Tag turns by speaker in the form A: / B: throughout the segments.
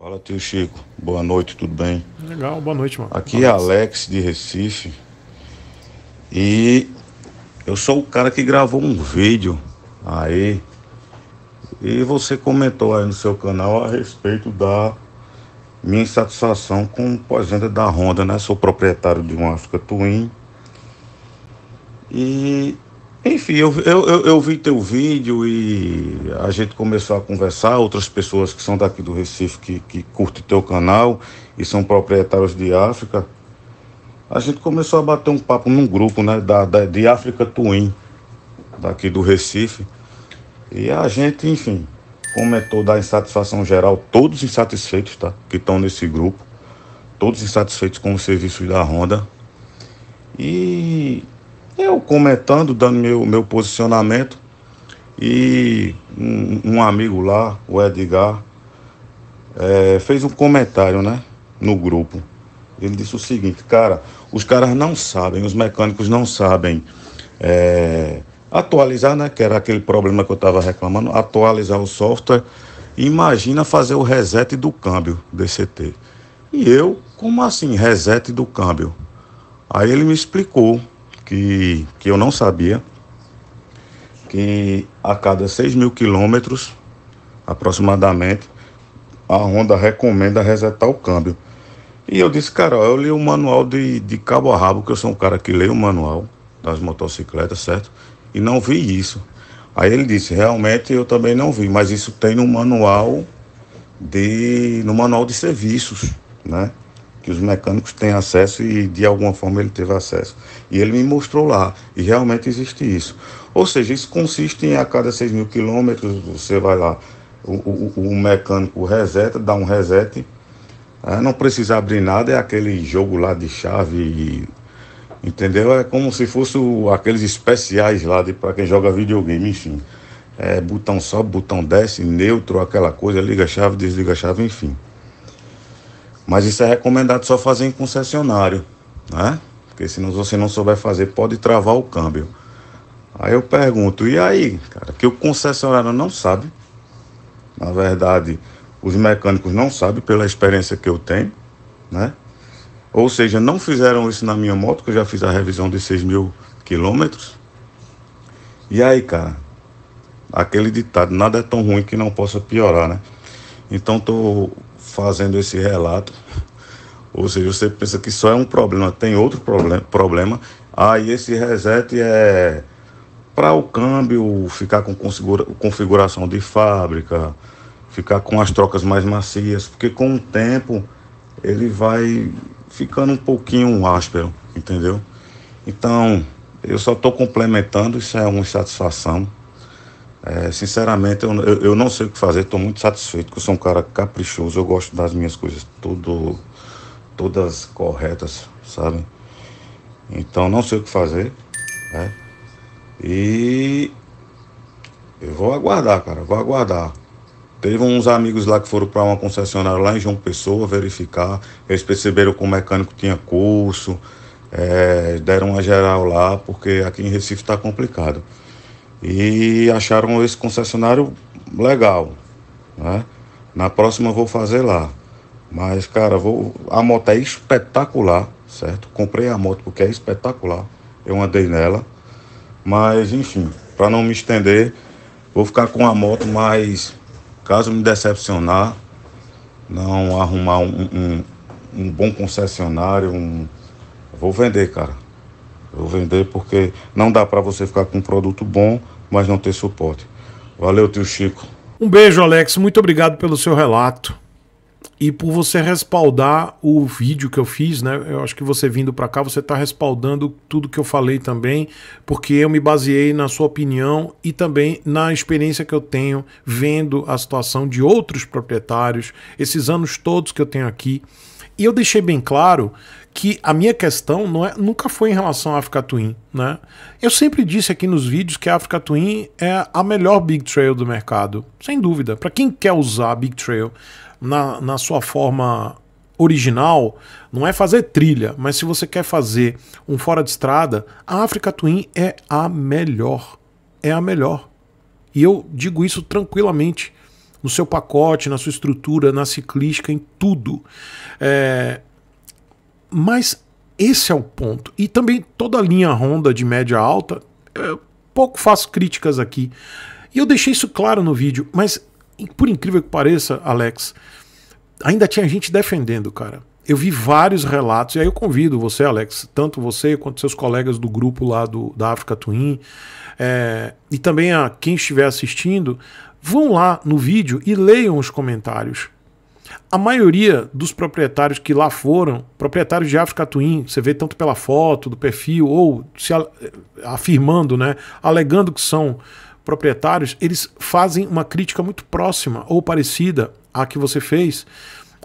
A: Fala, tio Chico. Boa noite, tudo bem?
B: Legal, boa noite, mano. Aqui é Alex
A: de Recife. E eu sou o cara que gravou um vídeo aí. E você comentou aí no seu canal a respeito da minha insatisfação com o pós-venda da Honda, né? Sou proprietário de um Africa Twin. E enfim, eu, eu, eu, vi teu vídeo e a gente começou a conversar. Outras pessoas que são daqui do Recife que, que curtem teu canal e são proprietários de África. A gente começou a bater um papo num grupo, né? Da, da, de África Twin, daqui do Recife. E a gente, enfim, comentou é da insatisfação geral, todos insatisfeitos, tá? Que estão nesse grupo. Todos insatisfeitos com os serviços da Honda. E eu comentando, dando meu, meu posicionamento, e um, um amigo lá, o Edgar, é, fez um comentário, né? No grupo. Ele disse o seguinte, cara, os caras não sabem, os mecânicos não sabem é, atualizar, né? Que era aquele problema que eu estava reclamando, atualizar o software. Imagina fazer o reset do câmbio DCT. E eu, como assim, reset do câmbio? Aí ele me explicou que, que eu não sabia, que a cada 6 mil quilômetros, aproximadamente, a Honda recomenda resetar o câmbio. E eu disse, cara, eu li o manual de, de cabo a rabo, que eu sou um cara que lê o manual das motocicletas, certo? E não vi isso. Aí ele disse, realmente eu também não vi, mas isso tem no manual de. no manual de serviços, né? que os mecânicos têm acesso e de alguma forma ele teve acesso. E ele me mostrou lá, e realmente existe isso. Ou seja, isso consiste em a cada 6 mil quilômetros você vai lá, o, o, o mecânico reseta, dá um reset, é, não precisa abrir nada, é aquele jogo lá de chave, entendeu? É como se fosse aqueles especiais lá de para quem joga videogame, enfim. É, botão sobe, botão desce, neutro, aquela coisa, liga a chave, desliga a chave, enfim. Mas isso é recomendado só fazer em concessionário, né? Porque se você não souber fazer, pode travar o câmbio. Aí eu pergunto, e aí, cara, que o concessionário não sabe. Na verdade, os mecânicos não sabem pela experiência que eu tenho, né? Ou seja, não fizeram isso na minha moto, que eu já fiz a revisão de 6 mil quilômetros. E aí, cara, aquele ditado, nada é tão ruim que não possa piorar, né? Então tô fazendo esse relato. Ou seja, você pensa que só é um problema, tem outro problema. Aí ah, esse reset é para o câmbio ficar com configura configuração de fábrica, ficar com as trocas mais macias, porque com o tempo ele vai ficando um pouquinho áspero, entendeu? Então, eu só estou complementando, isso é uma insatisfação é, sinceramente, eu, eu, eu, não sei o que fazer, estou muito satisfeito, que eu sou um cara caprichoso, eu gosto das minhas coisas tudo, todas corretas, sabe? Então, não sei o que fazer, né? E eu vou aguardar, cara, vou aguardar. Teve uns amigos lá que foram para uma concessionária lá em João Pessoa verificar. Eles perceberam que o mecânico tinha curso, é, deram uma geral lá, porque aqui em Recife está complicado e acharam esse concessionário legal. Né? Na próxima vou fazer lá. Mas, cara, vou... a moto é espetacular, certo? Comprei a moto porque é espetacular. Eu andei nela. Mas, enfim, para não me estender, vou ficar com a moto, mas caso me decepcionar, não arrumar um, um, um bom concessionário, um... vou vender, cara. Eu vender porque não dá para você ficar com um produto bom, mas não ter suporte. Valeu, tio Chico.
B: Um beijo, Alex. Muito obrigado pelo seu relato e por você respaldar o vídeo que eu fiz, né? Eu acho que você vindo para cá, você está respaldando tudo que eu falei também, porque eu me baseei na sua opinião e também na experiência que eu tenho vendo a situação de outros proprietários, esses anos todos que eu tenho aqui. E eu deixei bem claro que a minha questão não é, nunca foi em relação à Africa Twin. Né? Eu sempre disse aqui nos vídeos que a Africa Twin é a melhor Big Trail do mercado, sem dúvida. Para quem quer usar a Big Trail na, na sua forma original, não é fazer trilha, mas se você quer fazer um fora de estrada, a Africa Twin é a melhor. É a melhor. E eu digo isso tranquilamente no seu pacote, na sua estrutura, na ciclística, em tudo. É, mas esse é o ponto. E também toda a linha Honda de média alta, eu é, pouco faço críticas aqui. E eu deixei isso claro no vídeo, mas por incrível que pareça, Alex, ainda tinha gente defendendo, cara. Eu vi vários relatos, e aí eu convido você, Alex, tanto você quanto seus colegas do grupo lá do, da África Twin, é, e também a quem estiver assistindo, vão lá no vídeo e leiam os comentários. A maioria dos proprietários que lá foram, proprietários de África Twin, você vê tanto pela foto do perfil ou se eh, afirmando, né, alegando que são proprietários, eles fazem uma crítica muito próxima ou parecida à que você fez.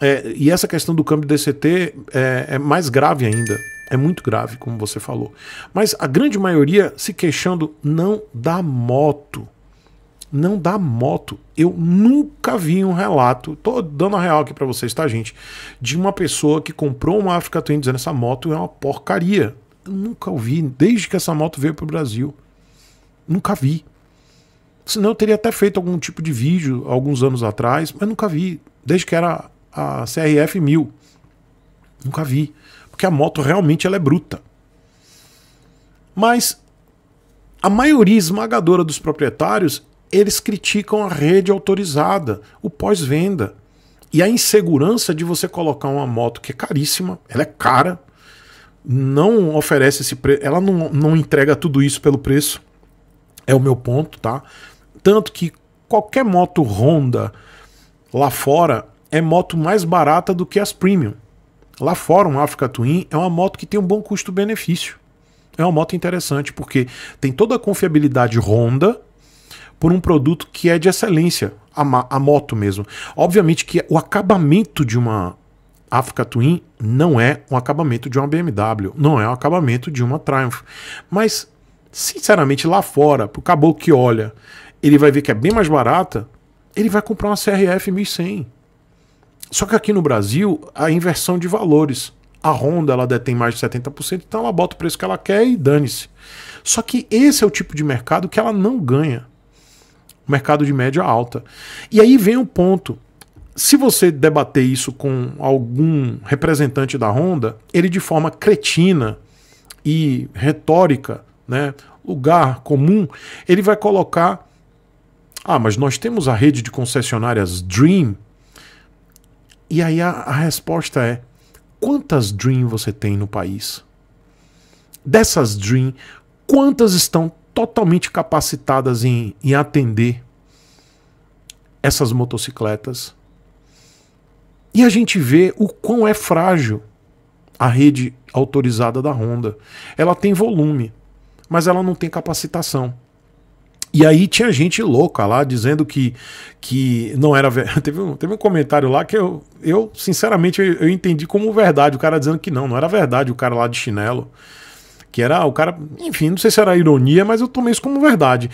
B: É, e essa questão do câmbio DCT é, é mais grave ainda. É muito grave, como você falou. Mas a grande maioria se queixando não da moto, não dá moto. Eu nunca vi um relato, tô dando a real aqui para vocês, tá, gente? De uma pessoa que comprou uma Africa Twin dizendo essa moto é uma porcaria. Eu nunca ouvi, desde que essa moto veio pro Brasil. Nunca vi. Senão eu teria até feito algum tipo de vídeo alguns anos atrás, mas nunca vi. Desde que era a CRF 1000. Nunca vi. Porque a moto realmente ela é bruta. Mas a maioria esmagadora dos proprietários eles criticam a rede autorizada, o pós-venda. E a insegurança de você colocar uma moto que é caríssima, ela é cara, não oferece esse preço, ela não, não entrega tudo isso pelo preço. É o meu ponto, tá? Tanto que qualquer moto Honda lá fora é moto mais barata do que as premium. Lá fora, um Africa Twin é uma moto que tem um bom custo-benefício. É uma moto interessante porque tem toda a confiabilidade Honda, por um produto que é de excelência, a, a moto mesmo. Obviamente que o acabamento de uma Africa Twin não é um acabamento de uma BMW, não é um acabamento de uma Triumph. Mas, sinceramente, lá fora, pro caboclo que olha, ele vai ver que é bem mais barata, ele vai comprar uma CRF 1100. Só que aqui no Brasil, a inversão de valores. A Honda ela detém mais de 70%, então ela bota o preço que ela quer e dane-se. Só que esse é o tipo de mercado que ela não ganha mercado de média alta. E aí vem o ponto. Se você debater isso com algum representante da Honda, ele de forma cretina e retórica, né, lugar comum, ele vai colocar: ah, mas nós temos a rede de concessionárias Dream. E aí a, a resposta é: quantas Dream você tem no país? Dessas Dream, quantas estão totalmente capacitadas em, em atender essas motocicletas. E a gente vê o quão é frágil a rede autorizada da Honda. Ela tem volume, mas ela não tem capacitação. E aí tinha gente louca lá dizendo que, que não era verdade. Teve um, teve um comentário lá que eu, eu sinceramente, eu, eu entendi como verdade. O cara dizendo que não, não era verdade o cara lá de chinelo que era ah, o cara, enfim, não sei se era ironia, mas eu tomei isso como verdade.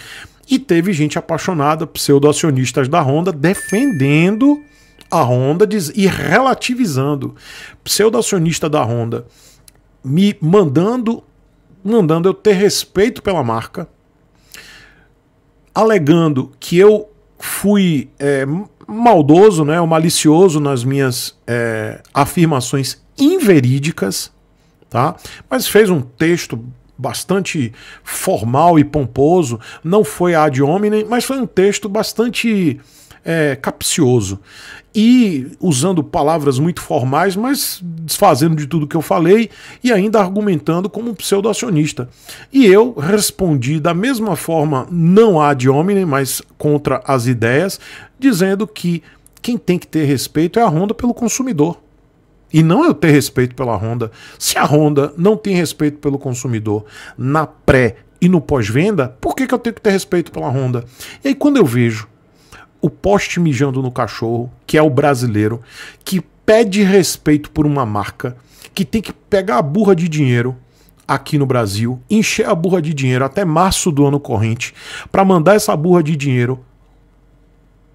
B: E teve gente apaixonada, pseudo-acionistas da Honda, defendendo a Honda diz, e relativizando. Pseudo-acionista da Honda me mandando, mandando eu ter respeito pela marca, alegando que eu fui é, maldoso, né, ou malicioso nas minhas é, afirmações inverídicas tá? Mas fez um texto bastante formal e pomposo, não foi ad hominem, mas foi um texto bastante é, capcioso. E usando palavras muito formais, mas desfazendo de tudo que eu falei e ainda argumentando como um pseudo-acionista. E eu respondi da mesma forma, não ad hominem, mas contra as ideias, dizendo que quem tem que ter respeito é a ronda pelo consumidor. E não eu ter respeito pela Honda. Se a Honda não tem respeito pelo consumidor na pré e no pós-venda, por que, que eu tenho que ter respeito pela Honda? E aí quando eu vejo o poste mijando no cachorro, que é o brasileiro, que pede respeito por uma marca, que tem que pegar a burra de dinheiro aqui no Brasil, encher a burra de dinheiro até março do ano corrente, para mandar essa burra de dinheiro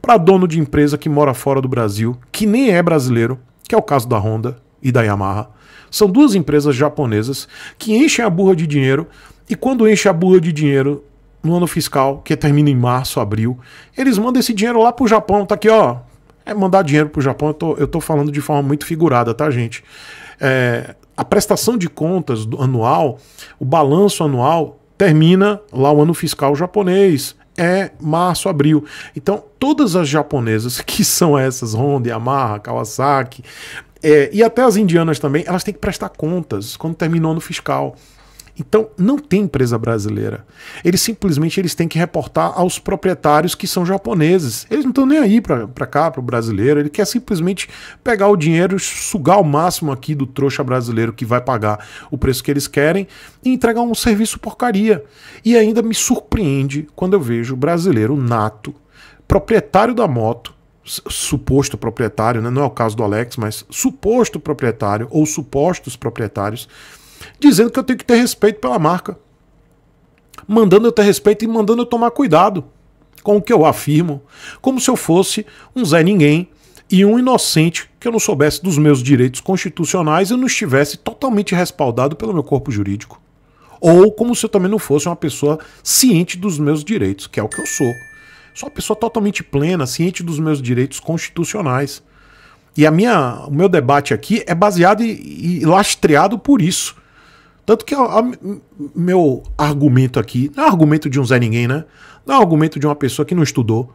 B: para dono de empresa que mora fora do Brasil, que nem é brasileiro, que é o caso da Honda e da Yamaha. São duas empresas japonesas que enchem a burra de dinheiro e quando enchem a burra de dinheiro no ano fiscal, que termina em março, abril, eles mandam esse dinheiro lá para o Japão, tá aqui, ó. É mandar dinheiro para o Japão, eu tô, eu tô falando de forma muito figurada, tá, gente? É, a prestação de contas anual, o balanço anual, termina lá o ano fiscal japonês é março, abril. Então, todas as japonesas que são essas, Honda, Yamaha, Kawasaki, é, e até as indianas também, elas têm que prestar contas quando terminou no fiscal. Então, não tem empresa brasileira. Eles simplesmente eles têm que reportar aos proprietários que são japoneses. Eles não estão nem aí para cá, para o brasileiro. Ele quer simplesmente pegar o dinheiro, sugar o máximo aqui do trouxa brasileiro que vai pagar o preço que eles querem e entregar um serviço porcaria. E ainda me surpreende quando eu vejo brasileiro nato, proprietário da moto, suposto proprietário, né? não é o caso do Alex, mas suposto proprietário ou supostos proprietários dizendo que eu tenho que ter respeito pela marca, mandando eu ter respeito e mandando eu tomar cuidado com o que eu afirmo, como se eu fosse um Zé Ninguém e um inocente que eu não soubesse dos meus direitos constitucionais e não estivesse totalmente respaldado pelo meu corpo jurídico. Ou como se eu também não fosse uma pessoa ciente dos meus direitos, que é o que eu sou. Sou uma pessoa totalmente plena, ciente dos meus direitos constitucionais. E a minha, o meu debate aqui é baseado e, e lastreado por isso. Tanto que a, a, meu argumento aqui não é argumento de um Zé Ninguém, né? Não é argumento de uma pessoa que não estudou.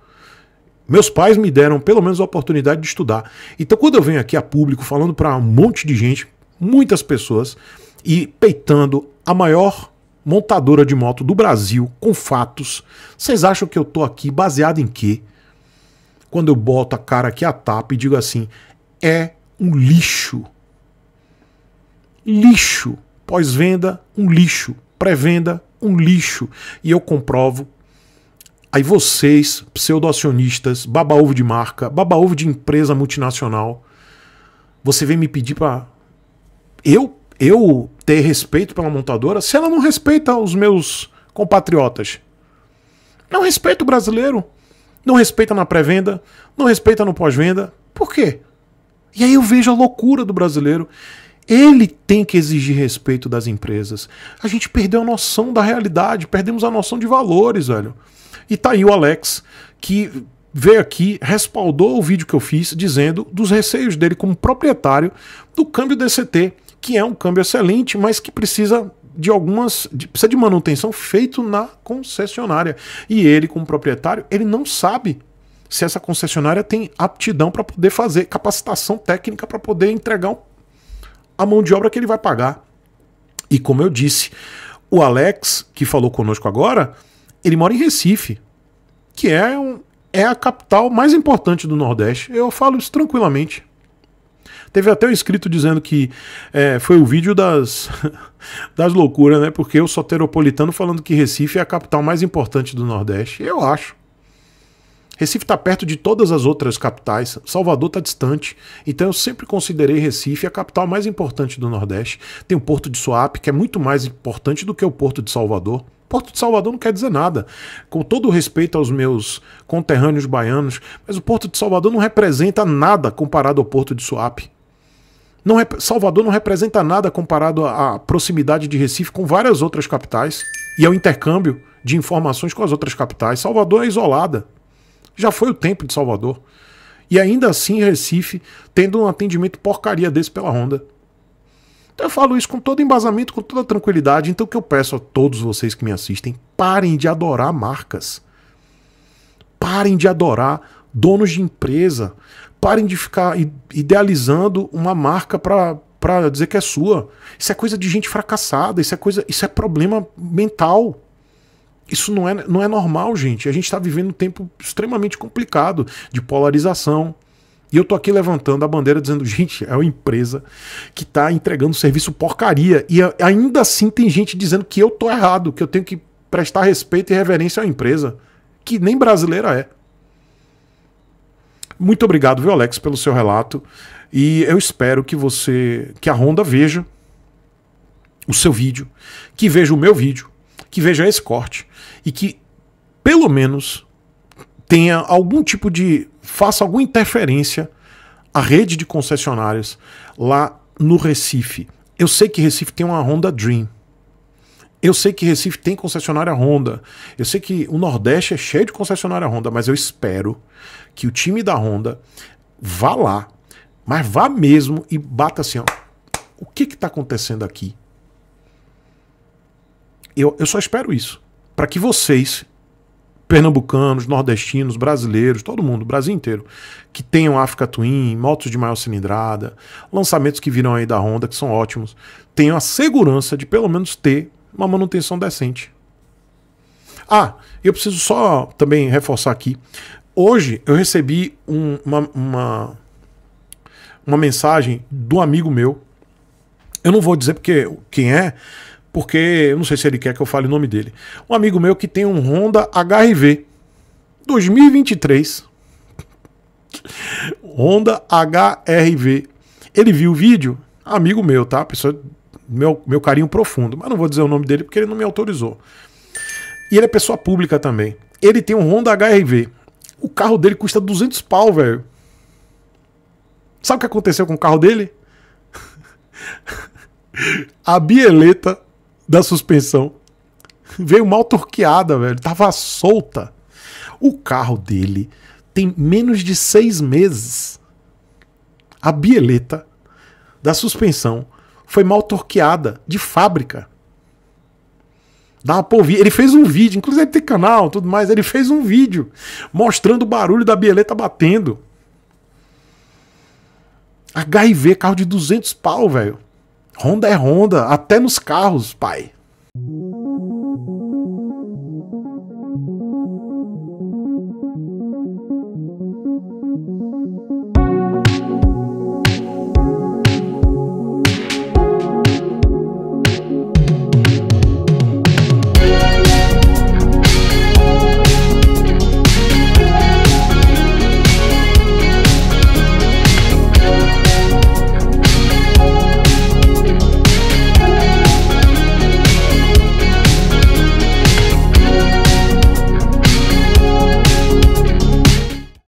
B: Meus pais me deram pelo menos a oportunidade de estudar. Então, quando eu venho aqui a público falando para um monte de gente, muitas pessoas, e peitando a maior montadora de moto do Brasil com fatos, vocês acham que eu tô aqui baseado em quê? Quando eu boto a cara aqui a tapa e digo assim: é um lixo. Lixo Pós-venda, um lixo. Pré-venda, um lixo. E eu comprovo. Aí vocês, pseudoacionistas, baba-ovo de marca, baba-ovo de empresa multinacional, você vem me pedir para eu eu ter respeito pela montadora se ela não respeita os meus compatriotas? Não respeita o brasileiro, não respeita na pré-venda, não respeita no pós-venda. Por quê? E aí eu vejo a loucura do brasileiro. Ele tem que exigir respeito das empresas. A gente perdeu a noção da realidade, perdemos a noção de valores, velho. E tá aí o Alex, que veio aqui, respaldou o vídeo que eu fiz, dizendo dos receios dele como proprietário do câmbio DCT, que é um câmbio excelente, mas que precisa de algumas. De, precisa de manutenção feito na concessionária. E ele, como proprietário, ele não sabe se essa concessionária tem aptidão para poder fazer, capacitação técnica para poder entregar um a mão de obra que ele vai pagar. E como eu disse, o Alex, que falou conosco agora, ele mora em Recife, que é, um, é a capital mais importante do Nordeste. Eu falo isso tranquilamente. Teve até um inscrito dizendo que é, foi o vídeo das, das loucuras, né? Porque eu sou teropolitano falando que Recife é a capital mais importante do Nordeste. Eu acho. Recife está perto de todas as outras capitais, Salvador está distante, então eu sempre considerei Recife a capital mais importante do Nordeste. Tem o Porto de Suape, que é muito mais importante do que o Porto de Salvador. Porto de Salvador não quer dizer nada. Com todo o respeito aos meus conterrâneos baianos, mas o Porto de Salvador não representa nada comparado ao Porto de Suape. Não, Salvador não representa nada comparado à proximidade de Recife com várias outras capitais e ao intercâmbio de informações com as outras capitais. Salvador é isolada. Já foi o tempo de Salvador. E ainda assim, Recife, tendo um atendimento porcaria desse pela Honda. Então eu falo isso com todo embasamento, com toda tranquilidade. Então o que eu peço a todos vocês que me assistem, parem de adorar marcas. Parem de adorar donos de empresa. Parem de ficar idealizando uma marca para para dizer que é sua. Isso é coisa de gente fracassada, isso é coisa, isso é problema mental. Isso não é, não é normal, gente. A gente está vivendo um tempo extremamente complicado de polarização. E eu tô aqui levantando a bandeira dizendo, gente, é uma empresa que tá entregando serviço porcaria. E ainda assim tem gente dizendo que eu tô errado, que eu tenho que prestar respeito e reverência à empresa, que nem brasileira é. Muito obrigado, viu, Alex, pelo seu relato. E eu espero que você, que a Honda veja o seu vídeo, que veja o meu vídeo, que veja esse corte e que, pelo menos, tenha algum tipo de. faça alguma interferência à rede de concessionárias lá no Recife. Eu sei que Recife tem uma Honda Dream. Eu sei que Recife tem concessionária Honda. Eu sei que o Nordeste é cheio de concessionária Honda, mas eu espero que o time da Honda vá lá, mas vá mesmo e bata assim, ó. O que que tá acontecendo aqui? eu, eu só espero isso. Para que vocês, pernambucanos, nordestinos, brasileiros, todo mundo, Brasil inteiro, que tenham África Twin, motos de maior cilindrada, lançamentos que viram aí da Honda, que são ótimos, tenham a segurança de pelo menos ter uma manutenção decente. Ah, eu preciso só também reforçar aqui. Hoje eu recebi um, uma, uma, uma mensagem do amigo meu. Eu não vou dizer porque quem é, porque eu não sei se ele quer que eu fale o nome dele. Um amigo meu que tem um Honda HRV 2023. Honda HRV. Ele viu o vídeo, amigo meu, tá? Pessoa, meu, meu carinho profundo, mas não vou dizer o nome dele porque ele não me autorizou. E ele é pessoa pública também. Ele tem um Honda HRV. O carro dele custa 200 pau, velho. Sabe o que aconteceu com o carro dele? a bieleta da suspensão. Veio mal torqueada, velho. Tava solta. O carro dele tem menos de seis meses. A bieleta da suspensão foi mal torqueada de fábrica. Dá pra ouvir. Ele fez um vídeo, inclusive ele tem canal tudo mais. Ele fez um vídeo mostrando o barulho da bieleta batendo. HIV, carro de 200 pau, velho. Honda é Honda, até nos carros,
A: pai.